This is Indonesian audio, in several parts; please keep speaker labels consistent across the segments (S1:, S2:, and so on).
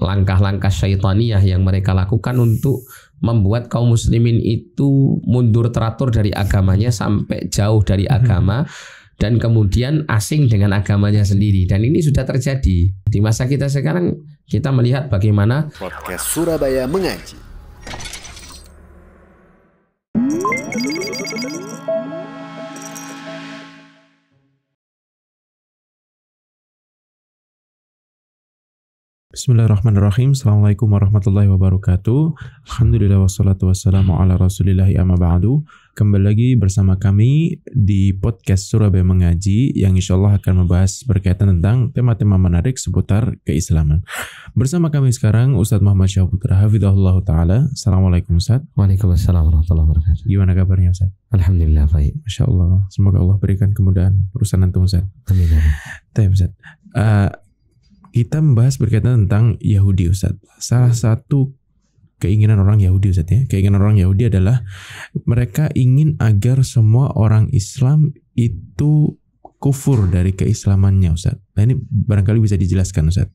S1: langkah-langkah syaitaniyah yang mereka lakukan untuk membuat kaum muslimin itu mundur teratur dari agamanya sampai jauh dari hmm. agama dan kemudian asing dengan agamanya sendiri dan ini sudah terjadi di masa kita sekarang kita melihat bagaimana
S2: podcast Surabaya mengaji Bismillahirrahmanirrahim. Assalamualaikum warahmatullahi wabarakatuh. Alhamdulillah wassalatu wassalamu ala rasulillahi amma ba'du. Kembali lagi bersama kami di podcast Surabaya Mengaji yang insya Allah akan membahas berkaitan tentang tema-tema menarik seputar keislaman. Bersama kami sekarang Ustadz Muhammad Syahputra Hafidahullah Ta'ala. Assalamualaikum Ustadz. Waalaikumsalam warahmatullahi wabarakatuh. Gimana kabarnya Ustadz? Alhamdulillah baik. Masya Allah. Semoga Allah berikan kemudahan perusahaan antum Ustadz. Amin. Tapi Ustadz. Uh, kita membahas berkaitan tentang Yahudi Ustadz. Salah satu keinginan orang Yahudi Ustadz ya. Keinginan orang Yahudi adalah mereka ingin agar semua orang Islam itu kufur dari keislamannya Ustadz. Nah ini barangkali bisa dijelaskan Ustadz.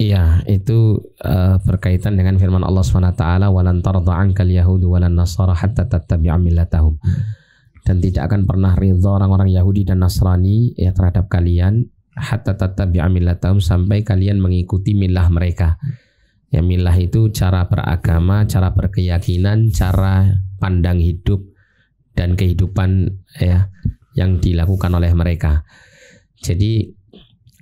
S2: Iya, itu
S1: uh, berkaitan dengan firman Allah SWT walan tarda ankal yahudu walan nasara hatta tattabi'a millatahum. Dan tidak akan pernah ridho orang-orang Yahudi dan Nasrani ya terhadap kalian hatta tatabi'a millatahum sampai kalian mengikuti milah mereka. Ya milah itu cara beragama, cara berkeyakinan, cara pandang hidup dan kehidupan ya yang dilakukan oleh mereka. Jadi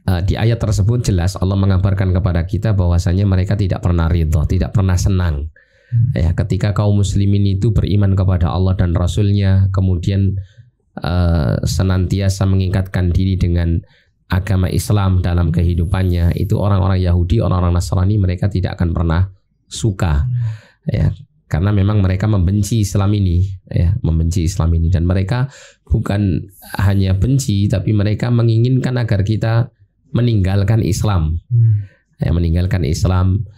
S1: eh, di ayat tersebut jelas Allah mengabarkan kepada kita bahwasanya mereka tidak pernah ridho, tidak pernah senang. Hmm. Ya, ketika kaum muslimin itu beriman kepada Allah dan Rasulnya, kemudian uh, senantiasa mengingatkan diri dengan agama Islam dalam kehidupannya itu orang-orang Yahudi, orang-orang Nasrani mereka tidak akan pernah suka ya karena memang mereka membenci Islam ini ya membenci Islam ini dan mereka bukan hanya benci tapi mereka menginginkan agar kita meninggalkan Islam hmm. ya meninggalkan Islam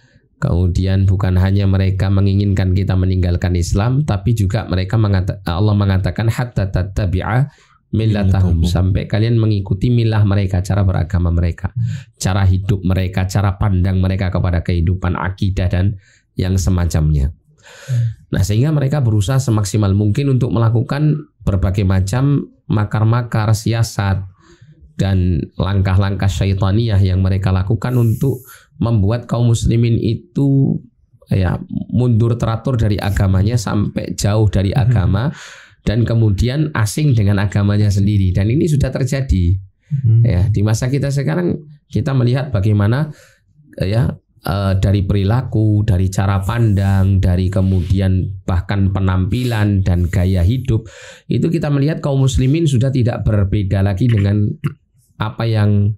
S1: Kemudian bukan hanya mereka menginginkan kita meninggalkan Islam, tapi juga mereka mengata Allah mengatakan hatta tattabi'a millatahum sampai kalian mengikuti milah mereka, cara beragama mereka, cara hidup mereka, cara pandang mereka kepada kehidupan akidah dan yang semacamnya. Nah, sehingga mereka berusaha semaksimal mungkin untuk melakukan berbagai macam makar-makar siasat dan langkah-langkah syaitaniah yang mereka lakukan untuk membuat kaum muslimin itu ya mundur teratur dari agamanya sampai jauh dari hmm. agama. Hmm dan kemudian asing dengan agamanya sendiri dan ini sudah terjadi hmm. ya di masa kita sekarang kita melihat bagaimana eh, ya eh, dari perilaku dari cara pandang dari kemudian bahkan penampilan dan gaya hidup itu kita melihat kaum muslimin sudah tidak berbeda lagi dengan apa yang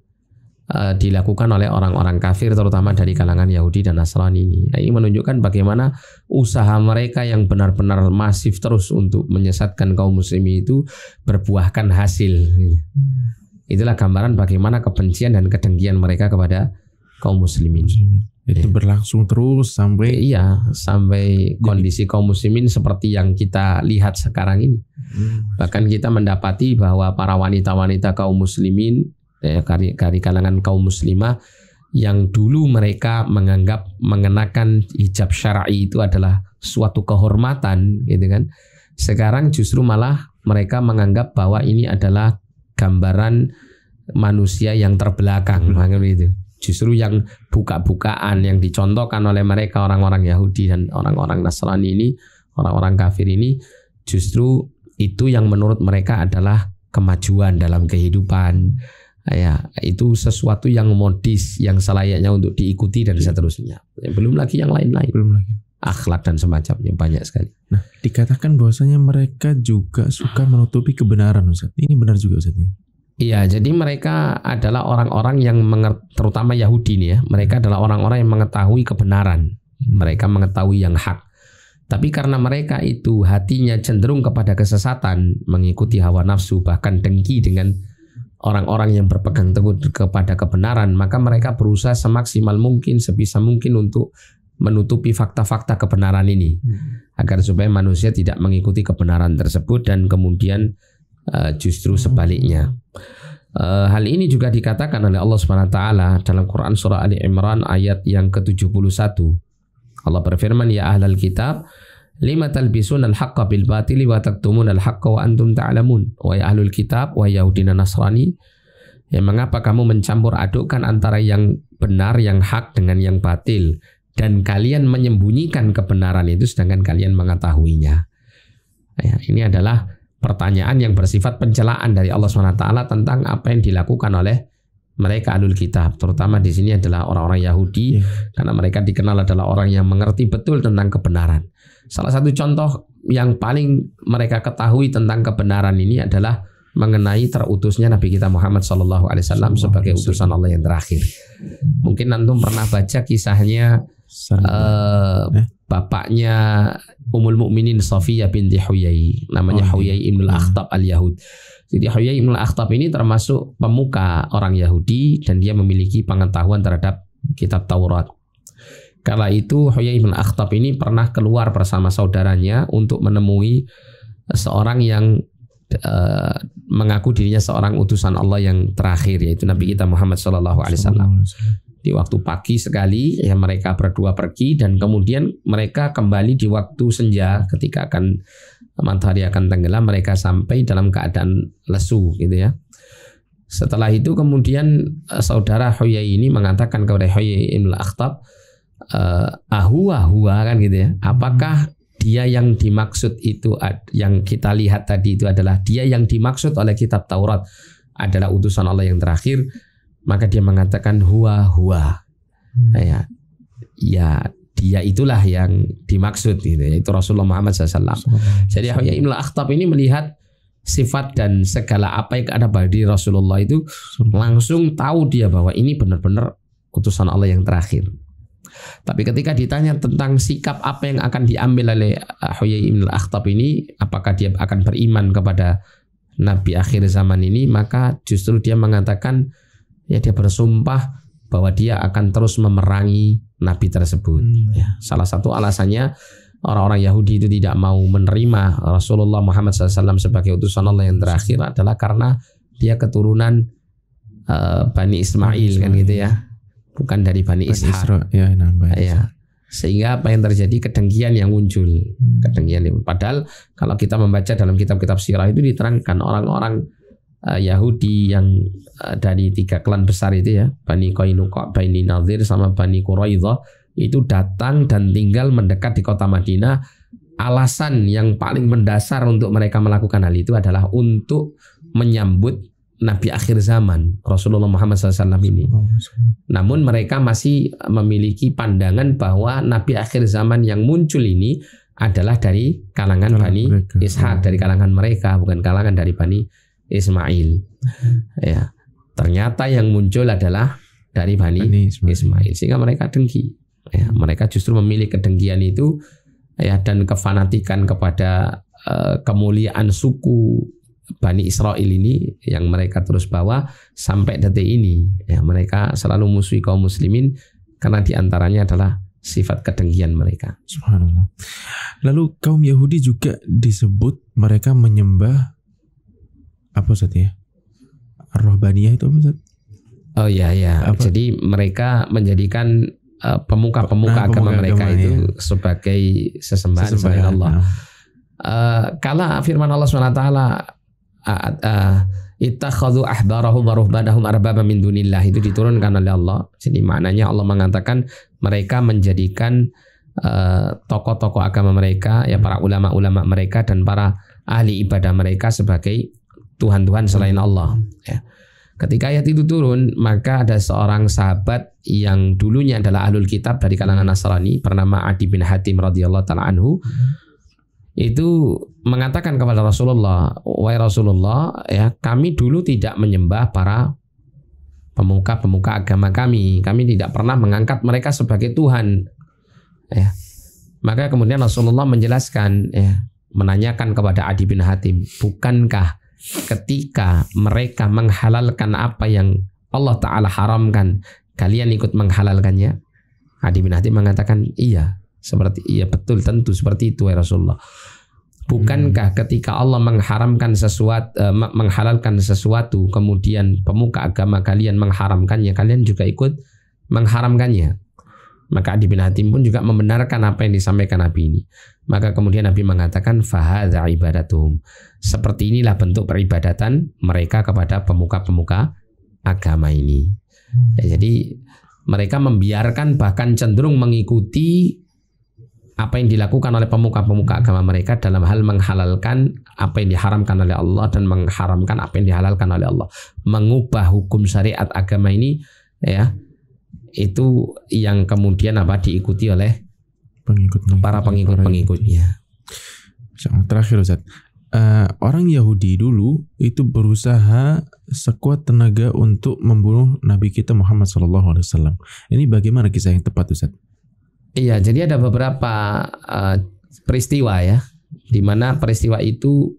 S1: Eh, dilakukan oleh orang-orang kafir terutama dari kalangan Yahudi dan Nasrani ini. Nah, ini menunjukkan bagaimana usaha mereka yang benar-benar masif terus untuk menyesatkan kaum muslimin itu berbuahkan hasil. Itulah gambaran bagaimana kebencian dan kedengkian mereka kepada kaum muslimin. Itu ya. berlangsung terus sampai iya sampai kondisi kaum muslimin seperti yang kita lihat sekarang ini. Hmm. Bahkan kita mendapati bahwa para wanita-wanita kaum muslimin ya, dari, eh, dari kalangan kaum muslimah yang dulu mereka menganggap mengenakan hijab syar'i itu adalah suatu kehormatan gitu kan sekarang justru malah mereka menganggap bahwa ini adalah gambaran manusia yang terbelakang hmm. itu justru yang buka-bukaan yang dicontohkan oleh mereka orang-orang Yahudi dan orang-orang Nasrani ini orang-orang kafir ini justru itu yang menurut mereka adalah kemajuan dalam kehidupan ya itu sesuatu yang modis yang selayaknya untuk diikuti dan iya. seterusnya belum lagi yang lain-lain belum lagi akhlak dan semacamnya banyak sekali.
S2: Nah, dikatakan bahwasanya mereka juga suka menutupi kebenaran Ustaz. Ini benar juga Ustaz ya?
S1: Iya, jadi mereka adalah orang-orang yang terutama Yahudi nih ya. Mereka adalah orang-orang yang mengetahui kebenaran. Hmm. Mereka mengetahui yang hak. Tapi karena mereka itu hatinya cenderung kepada kesesatan, mengikuti hawa nafsu bahkan dengki dengan orang-orang yang berpegang teguh kepada kebenaran, maka mereka berusaha semaksimal mungkin, sebisa mungkin untuk menutupi fakta-fakta kebenaran ini hmm. agar supaya manusia tidak mengikuti kebenaran tersebut dan kemudian uh, justru hmm. sebaliknya. Uh, hal ini juga dikatakan oleh Allah Subhanahu wa taala dalam Quran surah Ali Imran ayat yang ke-71. Allah berfirman ya ahlal kitab lima talbisun al-haqqa bil batili wa taktumun al-haqqa wa antum ta'lamun wa ya ahlul kitab wa yahudina nasrani ya mengapa kamu mencampur adukkan antara yang benar yang hak dengan yang batil dan kalian menyembunyikan kebenaran itu sedangkan kalian mengetahuinya ya, ini adalah pertanyaan yang bersifat pencelaan dari Allah SWT tentang apa yang dilakukan oleh mereka alul kitab terutama di sini adalah orang-orang Yahudi yeah. karena mereka dikenal adalah orang yang mengerti betul tentang kebenaran. Salah satu contoh yang paling mereka ketahui tentang kebenaran ini adalah mengenai terutusnya Nabi kita Muhammad Shallallahu Alaihi Wasallam sebagai utusan Allah yang terakhir. Hmm. Mungkin nanti pernah baca kisahnya uh, bapaknya Umul Mukminin Sofiya binti Huyai, namanya oh, iya. Huyai al hmm. Akhtab al Yahud. Jadi Huyai Ibn Akhtab ini termasuk pemuka orang Yahudi dan dia memiliki pengetahuan terhadap kitab Taurat. Kala itu Huyai Ibn Akhtab ini pernah keluar bersama saudaranya untuk menemui eh, seorang yang uh, mengaku dirinya seorang utusan Allah yang terakhir yaitu Nabi kita Muhammad SAW. Di waktu pagi sekali ya mereka berdua pergi dan kemudian mereka kembali di waktu senja ketika akan matahari akan tenggelam mereka sampai dalam keadaan lesu gitu ya setelah itu kemudian eh, saudara Hoya ini mengatakan kepada Hoya Ibn Akhtab eh, ahua hua kan gitu ya apakah dia yang dimaksud itu yang kita lihat tadi itu adalah dia yang dimaksud oleh kitab Taurat adalah utusan Allah yang terakhir maka dia mengatakan hua hua hmm. ya ya dia ya, itulah yang dimaksud gitu yaitu Rasulullah Muhammad SAW. Jadi Yahya Ibn Akhtab ini melihat sifat dan segala apa yang ada pada diri Rasulullah itu langsung tahu dia bahwa ini benar-benar utusan Allah yang terakhir. Tapi ketika ditanya tentang sikap apa yang akan diambil oleh Huyai Ibn Akhtab ini, apakah dia akan beriman kepada Nabi akhir zaman ini, maka justru dia mengatakan ya dia bersumpah bahwa dia akan terus memerangi nabi tersebut. Hmm. Ya, salah satu alasannya orang-orang Yahudi itu tidak mau menerima Rasulullah Muhammad SAW sebagai utusan Allah yang terakhir adalah karena dia keturunan uh, Bani Ismail, kan gitu ya, bukan dari Bani, Bani Ishak.
S2: Ya, nah, ya.
S1: Sehingga apa yang terjadi kedengkian yang muncul, hmm. kedengkian yang padahal kalau kita membaca dalam kitab-kitab sirah itu diterangkan orang-orang Eh, Yahudi yang eh, dari tiga klan besar itu ya Bani Qainuqa, Bani Nadir sama Bani Quraidha itu datang dan tinggal mendekat di kota Madinah alasan yang paling mendasar untuk mereka melakukan hal itu adalah untuk menyambut Nabi akhir zaman Rasulullah Muhammad SAW ini. Namun mereka masih memiliki pandangan bahwa Nabi akhir zaman yang muncul ini adalah dari kalangan Bani Ishak, dari kalangan mereka, bukan kalangan dari Bani Ismail. ya. Ternyata yang muncul adalah dari Bani, Bani Ismail. Ismail. Sehingga mereka dengki. Ya, mereka justru memilih kedengkian itu ya dan kefanatikan kepada uh, kemuliaan suku Bani Israel ini yang mereka terus bawa sampai detik ini. Ya, mereka selalu musuhi kaum muslimin karena diantaranya adalah sifat kedengkian mereka.
S2: Subhanallah. Lalu kaum Yahudi juga disebut mereka menyembah apa Ustaz ya? Rohbaniyah itu apa Ustaz?
S1: Oh iya iya. Jadi mereka menjadikan eh, pemuka-pemuka uh, nah, agama mereka agama, itu ya. sebagai sesembahan, sesembahan selain iya. Allah. Nah. Uh, eh, kala firman Allah swt. wa taala ittakhadhu ahbarahum wa ruhbanahum arbaba min dunillah itu diturunkan oleh Allah. Jadi maknanya Allah mengatakan mereka menjadikan eh, tokoh-tokoh uh, agama mereka, ya para ulama-ulama mereka dan para ahli ibadah mereka sebagai Tuhan-Tuhan selain hmm. Allah. Ya. Ketika ayat itu turun, maka ada seorang sahabat yang dulunya adalah ahlul kitab dari kalangan hmm. Nasrani bernama Adi bin Hatim radhiyallahu taala anhu hmm. itu mengatakan kepada Rasulullah, "Wahai Rasulullah, ya kami dulu tidak menyembah para pemuka-pemuka agama kami. Kami tidak pernah mengangkat mereka sebagai Tuhan." Ya. Maka kemudian Rasulullah menjelaskan ya, menanyakan kepada Adi bin Hatim, "Bukankah ketika mereka menghalalkan apa yang Allah Ta'ala haramkan, kalian ikut menghalalkannya? Adi bin Hatim mengatakan, iya, seperti iya betul tentu seperti itu ya Rasulullah. Bukankah hmm. ketika Allah mengharamkan sesuatu, eh, menghalalkan sesuatu, kemudian pemuka agama kalian mengharamkannya, kalian juga ikut mengharamkannya? Maka Adi bin Hatim pun juga membenarkan apa yang disampaikan Nabi ini. Maka kemudian Nabi mengatakan fahadha ibadatuhum. Seperti inilah bentuk peribadatan mereka kepada pemuka-pemuka agama ini. Ya, jadi mereka membiarkan bahkan cenderung mengikuti apa yang dilakukan oleh pemuka-pemuka agama mereka dalam hal menghalalkan apa yang diharamkan oleh Allah dan mengharamkan apa yang dihalalkan oleh Allah. Mengubah hukum syariat agama ini ya itu yang kemudian apa
S2: diikuti oleh pengikut para pengikut pengikutnya. Terakhir Ustaz, uh, orang Yahudi dulu itu berusaha sekuat tenaga untuk membunuh Nabi kita Muhammad SAW. Ini bagaimana kisah yang tepat Ustaz?
S1: Iya, jadi ada beberapa uh, peristiwa ya, di mana peristiwa itu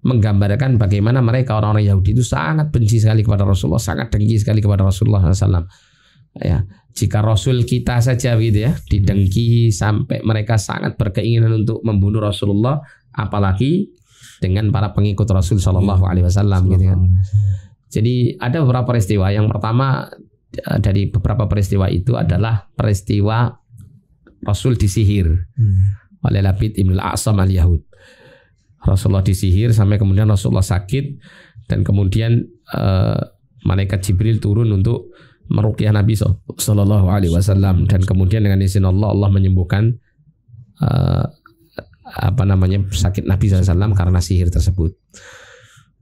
S1: menggambarkan bagaimana mereka orang-orang Yahudi itu sangat benci sekali kepada Rasulullah, sangat dengki sekali kepada Rasulullah SAW ya jika Rasul kita saja gitu ya didengki sampai mereka sangat berkeinginan untuk membunuh Rasulullah apalagi dengan para pengikut Rasul Shallallahu Alaihi Wasallam gitu kan jadi ada beberapa peristiwa yang pertama eh, dari beberapa peristiwa itu adalah peristiwa Rasul disihir hmm. oleh Labid ibn al-Aqsam al-Yahud Rasulullah disihir sampai kemudian Rasulullah sakit dan kemudian uh, malaikat Jibril turun untuk merukyah Nabi Shallallahu Alaihi Wasallam dan kemudian dengan izin Allah Allah menyembuhkan uh, apa namanya sakit Nabi SAW karena sihir tersebut.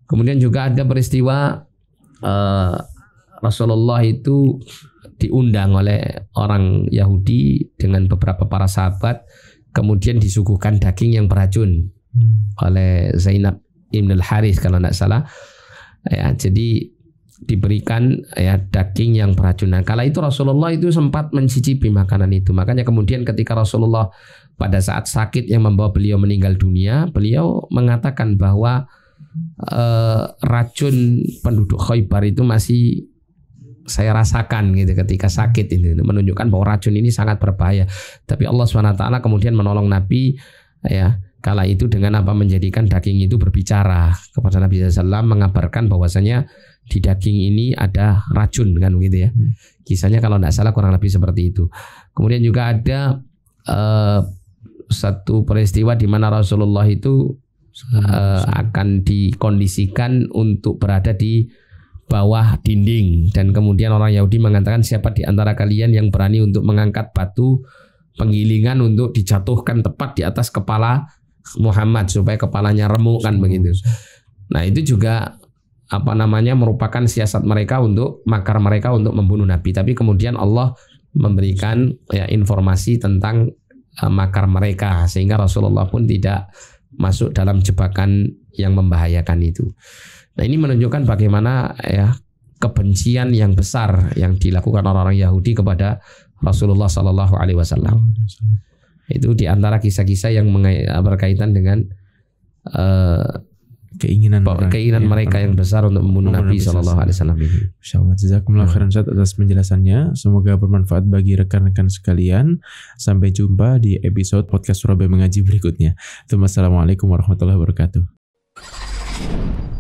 S1: Kemudian juga ada peristiwa uh, Rasulullah itu diundang oleh orang Yahudi dengan beberapa para sahabat, kemudian disuguhkan daging yang beracun hmm. oleh Zainab Ibn al Haris kalau tidak salah. Ya, jadi diberikan ya daging yang peracunan. Nah, kala itu Rasulullah itu sempat mencicipi makanan itu. Makanya kemudian ketika Rasulullah pada saat sakit yang membawa beliau meninggal dunia, beliau mengatakan bahwa eh, racun penduduk Khaybar itu masih saya rasakan gitu ketika sakit ini menunjukkan bahwa racun ini sangat berbahaya. Tapi Allah swt kemudian menolong Nabi ya Kala itu dengan apa menjadikan daging itu berbicara kepada Nabi SAW mengabarkan bahwasanya di daging ini ada racun kan begitu ya. Hmm. Kisahnya kalau tidak salah kurang lebih seperti itu. Kemudian juga ada uh, satu peristiwa di mana Rasulullah itu uh, akan dikondisikan untuk berada di bawah dinding dan kemudian orang Yahudi mengatakan siapa di antara kalian yang berani untuk mengangkat batu penggilingan untuk dijatuhkan tepat di atas kepala Muhammad supaya kepalanya remuk kan begitu. Nah, itu juga apa namanya merupakan siasat mereka untuk makar mereka untuk membunuh Nabi. Tapi kemudian Allah memberikan ya informasi tentang uh, makar mereka sehingga Rasulullah pun tidak masuk dalam jebakan yang membahayakan itu. Nah, ini menunjukkan bagaimana ya kebencian yang besar yang dilakukan orang-orang Yahudi kepada Rasulullah Shallallahu Alaihi Wasallam. Itu di antara kisah-kisah yang eh, berkaitan dengan uh, keinginan mereka, keinginan ya, mereka yang besar untuk membunuh Nabi Shallallahu Alaihi Wasallam.
S2: Insyaallah jazakumullah nah. khairan Ustaz atas penjelasannya. Semoga bermanfaat bagi rekan-rekan sekalian. Sampai jumpa di episode podcast Surabaya Mengaji berikutnya. Assalamualaikum warahmatullahi wabarakatuh.